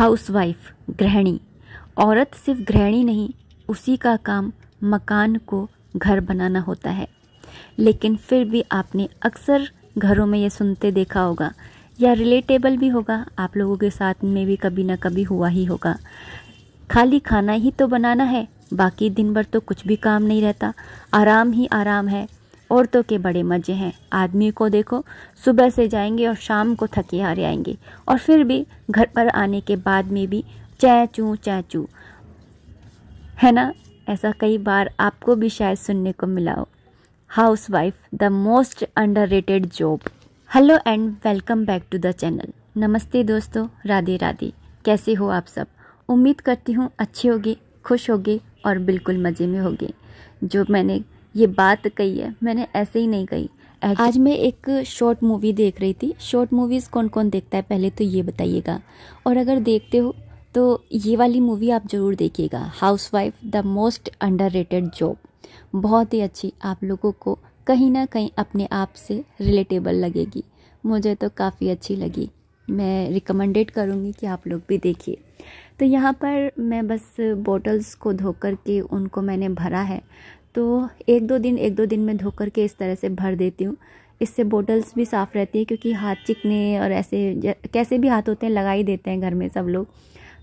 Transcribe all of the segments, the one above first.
housewife गृहिणी औरत सिर्फ गृहिणी नहीं उसी का काम मकान को घर बनाना होता है लेकिन फिर भी आपने अक्सर घरों में ये सुनते देखा होगा या रिलेटेबल भी होगा आप लोगों के साथ में भी कभी ना कभी हुआ ही होगा खाली खाना ही तो बनाना है बाकी दिन भर तो कुछ भी काम नहीं रहता आराम ही आराम है औरतों के बड़े मजे हैं आदमी को देखो सुबह से जाएंगे और शाम को थके हारे आएंगे और फिर भी घर पर आने के बाद में भी चै चू चै चू है ना ऐसा कई बार आपको भी शायद सुनने को मिला हो housewife the most under job hello and welcome back to the channel नमस्ते दोस्तों राधे राधे कैसे हो आप सब उम्मीद करती हूँ अच्छे होगे खुश होगे और बिल्कुल मज़े में होगे जो मैंने ये बात कही है मैंने ऐसे ही नहीं कही आज मैं एक शॉर्ट मूवी देख रही थी शॉर्ट मूवीज़ कौन कौन देखता है पहले तो ये बताइएगा और अगर देखते हो तो ये वाली मूवी आप ज़रूर देखिएगा housewife the most rated job बहुत ही अच्छी आप लोगों को कहीं ना कहीं अपने आप से रिलेटेबल लगेगी मुझे तो काफ़ी अच्छी लगी मैं रिकमेंडेड करूँगी कि आप लोग भी देखिए तो यहाँ पर मैं बस बॉटल्स को धो कर के उनको मैंने भरा है तो एक दो दिन एक दो दिन में धो के इस तरह से भर देती हूँ इससे बोटल्स भी साफ़ रहती है क्योंकि हाथ चिकने और ऐसे कैसे भी हाथ होते हैं लगा ही देते हैं घर में सब लोग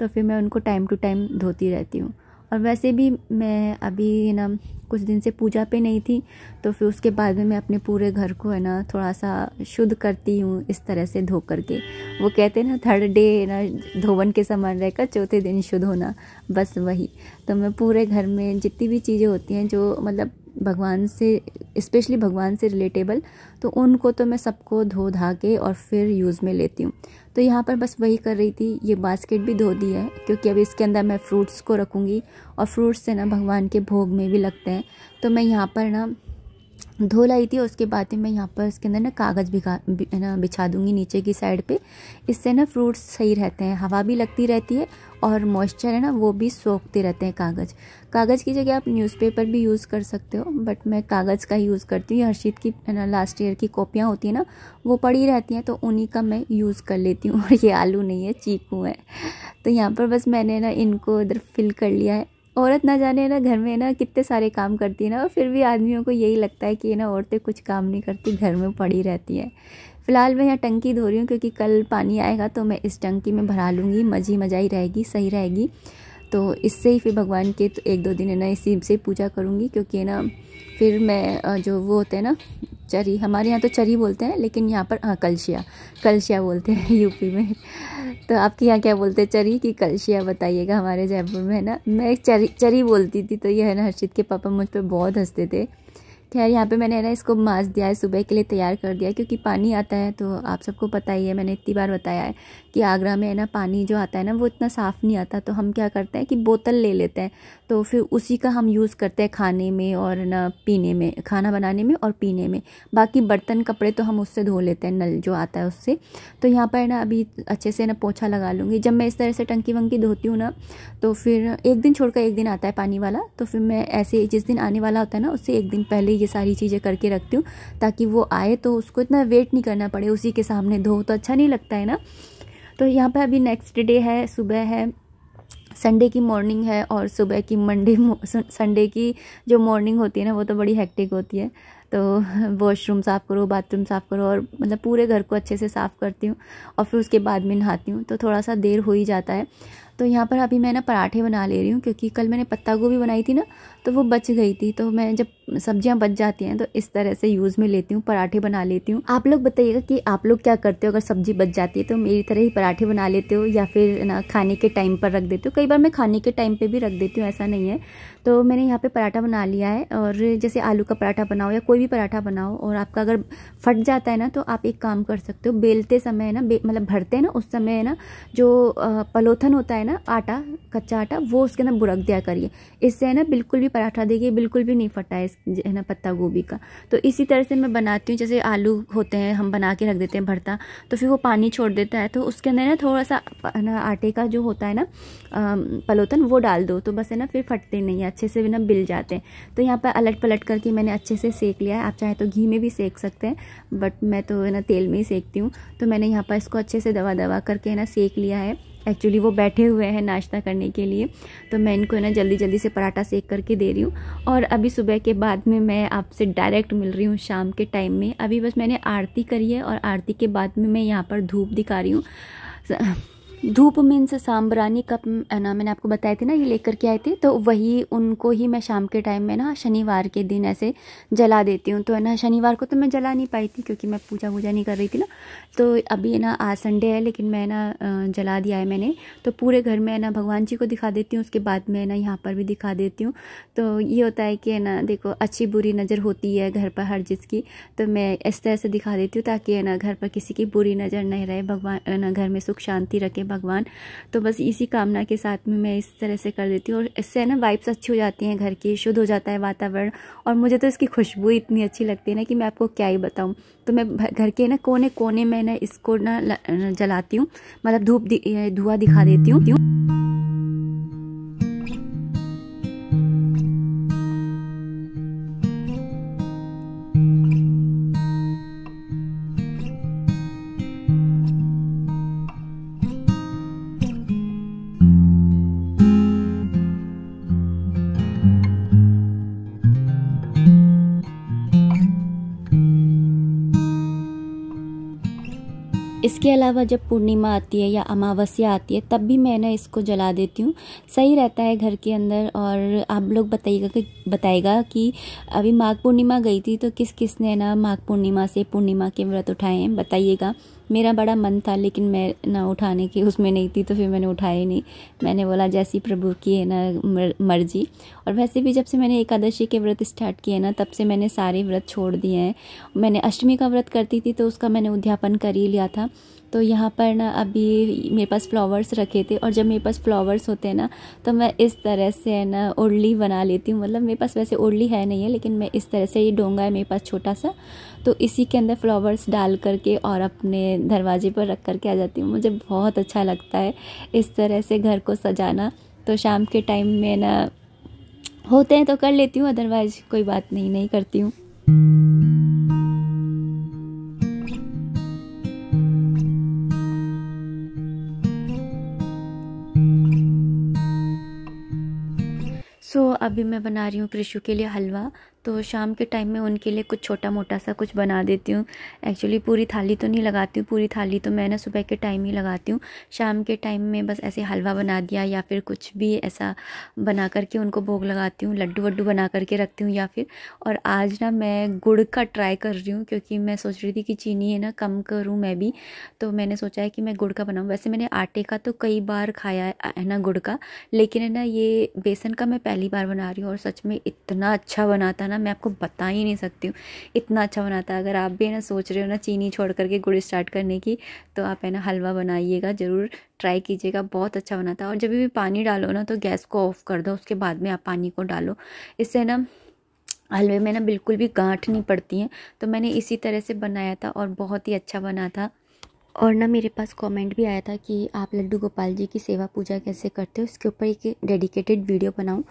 तो फिर मैं उनको टाइम टू टाइम धोती रहती हूँ और वैसे भी मैं अभी ना कुछ दिन से पूजा पे नहीं थी तो फिर उसके बाद में मैं अपने पूरे घर को है ना थोड़ा सा शुद्ध करती हूँ इस तरह से धो करके वो कहते हैं ना थर्ड डे ना धोवन के समान रहकर चौथे दिन शुद्ध होना बस वही तो मैं पूरे घर में जितनी भी चीज़ें होती हैं जो मतलब भगवान से स्पेशली भगवान से रिलेटेबल तो उनको तो मैं सबको धो धा के और फिर यूज़ में लेती हूँ तो यहाँ पर बस वही कर रही थी ये बास्केट भी धो दी है क्योंकि अभी इसके अंदर मैं फ्रूट्स को रखूँगी और फ्रूट्स से ना भगवान के भोग में भी लगते हैं तो मैं यहाँ पर ना धो लाई थी और उसके बाद ही मैं यहाँ पर इसके अंदर ना कागज़ बिखा ना बिछा दूंगी नीचे की साइड पे इससे ना फ्रूट्स सही रहते हैं हवा भी लगती रहती है और मॉइस्चर है ना वो भी सोखते रहते हैं कागज़ कागज़ की जगह आप न्यूज़पेपर भी यूज़ कर सकते हो बट मैं कागज़ का यूज़ करती हूँ हर्षित की ना लास्ट ईयर की कॉपियाँ होती हैं ना वो पड़ी रहती हैं तो उन्हीं का मैं यूज़ कर लेती हूँ और ये आलू नहीं है चीकू है तो यहाँ पर बस मैंने ना इनको इधर फिल कर लिया है औरत ना जाने ना घर में ना कितने सारे काम करती है ना और फिर भी आदमियों को यही लगता है कि ना औरतें कुछ काम नहीं करती घर में पड़ी रहती हैं फ़िलहाल मैं यहाँ टंकी धो रही हूँ क्योंकि कल पानी आएगा तो मैं इस टंकी में भरा लूँगी मजी मजाई रहेगी सही रहेगी तो इससे ही फिर भगवान के तो एक दो दिन है ना इसी से पूजा करूँगी क्योंकि ना फिर मैं जो वो होते हैं ना चरी हमारे यहाँ तो चरी बोलते हैं लेकिन यहाँ पर हाँ कलशिया कलशिया बोलते हैं यूपी में तो आपके यहाँ क्या बोलते हैं चरी की कलशिया बताइएगा हमारे जयपुर में है ना मैं चरी चरी बोलती थी तो ये है ना हर्षित के पापा मुझ पर बहुत हंसते थे खैर यहाँ पे मैंने है ना इसको मांस दिया है सुबह के लिए तैयार कर दिया क्योंकि पानी आता है तो आप सबको पता ही है मैंने इतनी बार बताया है कि आगरा में है ना पानी जो आता है ना वो इतना साफ़ नहीं आता तो हम क्या करते हैं कि बोतल ले लेते हैं तो फिर उसी का हम यूज़ करते हैं खाने में और ना पीने में खाना बनाने में और पीने में बाकी बर्तन कपड़े तो हम उससे धो लेते हैं नल जो आता है उससे तो यहाँ पर ना अभी अच्छे से ना पोछा लगा लूँगी जब मैं इस तरह से टंकी वंकी धोती हूँ ना तो फिर एक दिन छोड़कर एक दिन आता है पानी वाला तो फिर मैं ऐसे जिस दिन आने वाला होता है ना उससे एक दिन पहले ये सारी चीज़ें करके रखती हूँ ताकि वो आए तो उसको इतना वेट नहीं करना पड़े उसी के सामने धो तो अच्छा नहीं लगता है ना तो यहाँ पर अभी नेक्स्ट डे है सुबह है संडे की मॉर्निंग है और सुबह की मंडे संडे की जो मॉर्निंग होती है ना वो तो बड़ी हैक्टिक होती है तो वॉशरूम साफ़ करो बाथरूम साफ़ करो और मतलब पूरे घर को अच्छे से साफ़ करती हूँ और फिर उसके बाद में नहाती हूँ तो थोड़ा सा देर हो ही जाता है तो यहाँ पर अभी मैं ना पराठे बना ले रही हूँ क्योंकि कल मैंने पत्ता गोभी बनाई थी ना तो वो बच गई थी तो मैं जब सब्जियाँ बच जाती हैं तो इस तरह से यूज़ में लेती हूँ पराठे बना लेती हूँ आप लोग बताइएगा कि आप लोग क्या करते हो अगर सब्जी बच जाती है तो मेरी तरह ही पराठे बना लेते हो या फिर ना खाने के टाइम पर रख देते हो कई बार मैं खाने के टाइम पर भी रख देती हूँ ऐसा नहीं है तो मैंने यहाँ पर पराठा बना लिया है और जैसे आलू का पराठा बनाओ या कोई भी पराठा बनाओ और आपका अगर फट जाता है ना तो आप एक काम कर सकते हो बेलते समय है ना मतलब भरते हैं ना उस समय है ना जो पलोथन होता है ना आटा कच्चा आटा वो उसके अंदर बुरक दिया करिए इससे है ना बिल्कुल भी पराठा देगी बिल्कुल भी नहीं फटा है है ना पत्ता गोभी का तो इसी तरह से मैं बनाती हूँ जैसे आलू होते हैं हम बना के रख देते हैं भरता तो फिर वो पानी छोड़ देता है तो उसके अंदर ना थोड़ा सा ना आटे का जो होता है ना पलोथन वो डाल दो तो बस है ना फिर फटते नहीं अच्छे से भी ना बिल जाते हैं तो यहाँ पर अलट पलट करके मैंने अच्छे से सेक लिया लिया है आप चाहे तो घी में भी सेक सकते हैं बट मैं तो है ना तेल में ही सेकती हूँ तो मैंने यहाँ पर इसको अच्छे से दवा दवा करके है ना सेक लिया है एक्चुअली वो बैठे हुए हैं नाश्ता करने के लिए तो मैं इनको ना जल्दी जल्दी से पराठा सेक करके दे रही हूँ और अभी सुबह के बाद में मैं आपसे डायरेक्ट मिल रही हूँ शाम के टाइम में अभी बस मैंने आरती करी है और आरती के बाद में मैं यहाँ पर धूप दिखा रही हूँ धूप मीन्स सांबरानी कप ना मैंने आपको बताई थी ना ये लेकर के आए थे तो वही उनको ही मैं शाम के टाइम में ना शनिवार के दिन ऐसे जला देती हूँ तो है ना शनिवार को तो मैं जला नहीं पाई थी क्योंकि मैं पूजा वूजा नहीं कर रही थी ना तो अभी ना आज संडे है लेकिन मैं ना जला दिया है मैंने तो पूरे घर में है ना भगवान जी को दिखा देती हूँ उसके बाद में है ना यहाँ पर भी दिखा देती हूँ तो ये होता है कि है ना देखो अच्छी बुरी नज़र होती है घर पर हर चीज़ की तो मैं इस तरह से दिखा देती हूँ ताकि है ना घर पर किसी की बुरी नज़र नहीं रहे भगवान ना घर में सुख शांति रखे भगवान तो बस इसी कामना के साथ में मैं इस तरह से कर देती हूँ और इससे ना वाइब्स अच्छी हो जाती हैं घर की शुद्ध हो जाता है वातावरण और मुझे तो इसकी खुशबू इतनी अच्छी लगती है ना कि मैं आपको क्या ही बताऊँ तो मैं घर के ना कोने कोने में ना इसको ना जलाती हूँ मतलब धूप धुआं दिखा देती हूँ इसके अलावा जब पूर्णिमा आती है या अमावस्या आती है तब भी मैं ना इसको जला देती हूँ सही रहता है घर के अंदर और आप लोग बताइएगा कि बताएगा कि अभी माघ पूर्णिमा गई थी तो किस किस ने ना माघ पूर्णिमा से पूर्णिमा के व्रत उठाए हैं बताइएगा मेरा बड़ा मन था लेकिन मैं ना उठाने की उसमें नहीं थी तो फिर मैंने उठाया ही नहीं मैंने बोला जैसी प्रभु की है ना मर्जी और वैसे भी जब से मैंने एकादशी के व्रत स्टार्ट किए ना तब से मैंने सारे व्रत छोड़ दिए हैं मैंने अष्टमी का व्रत करती थी तो उसका मैंने उद्यापन कर ही लिया था तो यहाँ पर ना अभी मेरे पास फ्लावर्स रखे थे और जब मेरे पास फ्लावर्स होते हैं ना तो मैं इस तरह से ना ओडली बना लेती हूँ मतलब मेरे पास वैसे ओडली है नहीं है लेकिन मैं इस तरह से ये डोंगा है मेरे पास छोटा सा तो इसी के अंदर फ्लावर्स डाल करके और अपने दरवाजे पर रख करके आ जाती हूँ मुझे बहुत अच्छा लगता है इस तरह से घर को सजाना तो शाम के टाइम में ना होते हैं तो कर लेती हूँ अदरवाइज़ कोई बात नहीं नहीं करती हूँ सो so, अभी मैं बना रही हूँ कृषु के लिए हलवा तो शाम के टाइम में उनके लिए कुछ छोटा मोटा सा कुछ बना देती हूँ एक्चुअली पूरी थाली तो नहीं लगाती हूँ पूरी थाली तो मैं ना सुबह के टाइम ही लगाती हूँ शाम के टाइम में बस ऐसे हलवा बना दिया या फिर कुछ भी ऐसा बना करके उनको भोग लगाती हूँ लड्डू वड्डू बना करके रखती हूँ या फिर और आज ना मैं गुड़ का ट्राई कर रही हूँ क्योंकि मैं सोच रही थी कि चीनी है ना कम करूँ मैं भी तो मैंने सोचा है कि मैं गुड़ का बनाऊँ वैसे मैंने आटे का तो कई बार खाया है ना गुड़ का लेकिन है ना ये बेसन का मैं पहली बार बना रही हूँ और सच में इतना अच्छा बनाता ना मैं आपको बता ही नहीं सकती हूँ इतना अच्छा बनाता है अगर आप भी है ना सोच रहे हो ना चीनी छोड़ करके गुड़ स्टार्ट करने की तो आप है ना हलवा बनाइएगा ज़रूर ट्राई कीजिएगा बहुत अच्छा बनाता है और जब भी पानी डालो ना तो गैस को ऑफ़ कर दो उसके बाद में आप पानी को डालो इससे ना हलवे में ना बिल्कुल भी गांठ नहीं पड़ती हैं तो मैंने इसी तरह से बनाया था और बहुत ही अच्छा बना था और ना मेरे पास कमेंट भी आया था कि आप लड्डू गोपाल जी की सेवा पूजा कैसे करते हो उसके ऊपर एक डेडिकेटेड वीडियो बनाऊं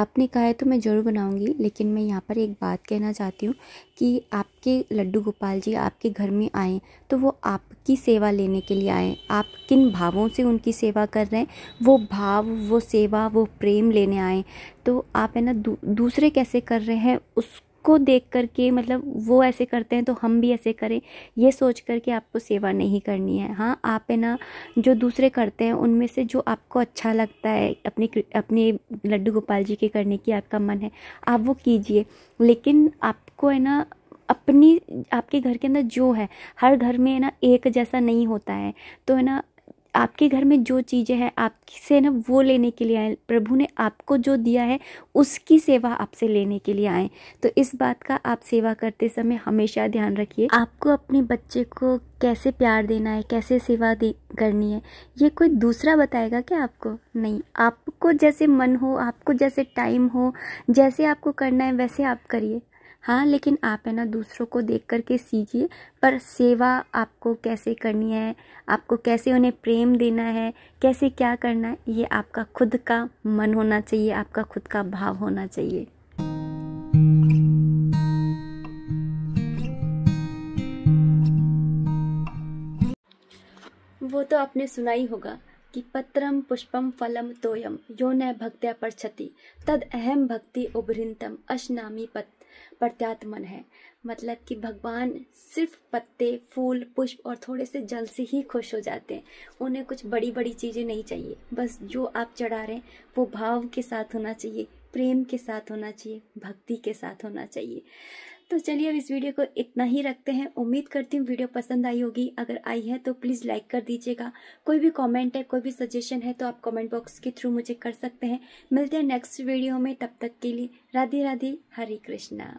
आपने कहा है तो मैं ज़रूर बनाऊंगी लेकिन मैं यहाँ पर एक बात कहना चाहती हूँ कि आपके लड्डू गोपाल जी आपके घर में आए तो वो आपकी सेवा लेने के लिए आए आप किन भावों से उनकी सेवा कर रहे हैं वो भाव वो सेवा वो प्रेम लेने आए तो आप है ना दू, दूसरे कैसे कर रहे हैं उस उसको देख करके मतलब वो ऐसे करते हैं तो हम भी ऐसे करें ये सोच करके आपको सेवा नहीं करनी है हाँ आप है ना जो दूसरे करते हैं उनमें से जो आपको अच्छा लगता है अपने अपने लड्डू गोपाल जी के करने की आपका मन है आप वो कीजिए लेकिन आपको है ना अपनी आपके घर के अंदर जो है हर घर में है ना एक जैसा नहीं होता है तो है ना आपके घर में जो चीज़ें हैं आपसे ना वो लेने के लिए आए प्रभु ने आपको जो दिया है उसकी सेवा आपसे लेने के लिए आए तो इस बात का आप सेवा करते समय हमेशा ध्यान रखिए आपको अपने बच्चे को कैसे प्यार देना है कैसे सेवा दे करनी है ये कोई दूसरा बताएगा क्या आपको नहीं आपको जैसे मन हो आपको जैसे टाइम हो जैसे आपको करना है वैसे आप करिए हाँ लेकिन आप है ना दूसरों को देख करके सीखिए पर सेवा आपको कैसे करनी है आपको कैसे उन्हें प्रेम देना है कैसे क्या करना है ये आपका खुद का मन होना चाहिए आपका खुद का भाव होना चाहिए वो तो आपने सुना ही होगा कि पत्रम पुष्पम फलम तोयम यो न भक्त्या पर क्षति तद अहम भक्ति उभरिंतम अशनामी पत्र प्रत्यात्मन है मतलब कि भगवान सिर्फ पत्ते फूल पुष्प और थोड़े से जल से ही खुश हो जाते हैं उन्हें कुछ बड़ी बड़ी चीज़ें नहीं चाहिए बस जो आप चढ़ा रहे हैं वो भाव के साथ होना चाहिए प्रेम के साथ होना चाहिए भक्ति के साथ होना चाहिए तो चलिए अब इस वीडियो को इतना ही रखते हैं उम्मीद करती हूँ वीडियो पसंद आई होगी अगर आई है तो प्लीज़ लाइक कर दीजिएगा कोई भी कमेंट है कोई भी सजेशन है तो आप कमेंट बॉक्स के थ्रू मुझे कर सकते हैं मिलते हैं नेक्स्ट वीडियो में तब तक के लिए राधे राधे हरे कृष्णा